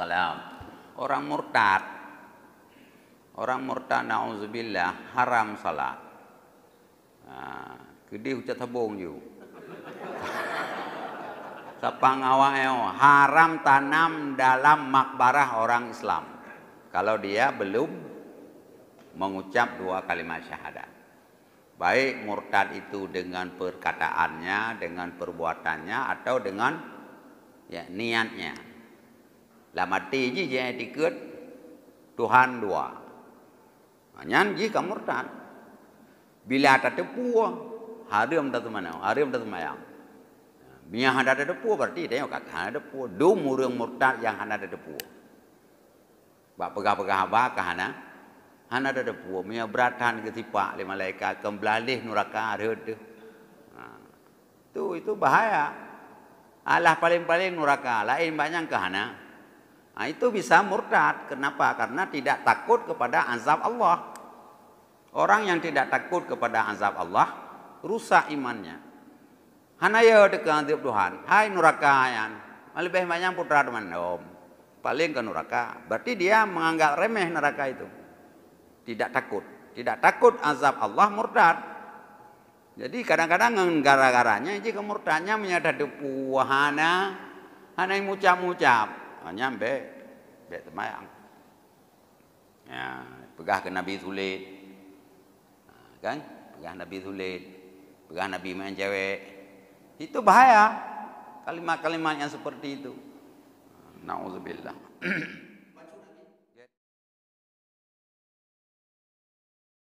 wassalam. Orang murtad. Orang murtad na'udzubillah haram salat. Nah, gede ucap tabung ju. Sapang awak haram tanam dalam makbarah orang Islam. Kalau dia belum mengucap dua kalimat syahadat. Baik murtad itu dengan perkataannya, dengan perbuatannya, atau dengan ya, niatnya. lah mati ji je diket Tuhan dua. Nyan ji kamurtan. Bila ada tepu, hari om datu mana? Hari om datu mayam. Mia handa ada tepu berarti dia kak handa tepu. Do murung murtad yang handa ada tepu. Ba pegah pegah ba kahana. Handa ada tepu. Mia beratan ketipa le malaikat kembali nuraka arhud. Tu itu bahaya. Allah paling-paling nuraka. Lain banyak kahana. Nah, itu bisa murtad. Kenapa? Karena tidak takut kepada azab Allah. Orang yang tidak takut kepada azab Allah rusak imannya. Hanaya tekan tiap Tuhan. Hai neraka yang lebih banyak putra teman om. Paling ke neraka. Berarti dia menganggap remeh neraka itu. Tidak takut. Tidak takut azab Allah murtad. Jadi kadang-kadang gara-garanya jadi kemurtadnya menyadari Hana yang mucap-mucap hanya ambil ambil temayang ya pegah ke nabi sulit ha, kan pegah nabi sulit pegah nabi main cewek itu bahaya kalimat-kalimat yang seperti itu ha, naudzubillah tuh -tuh.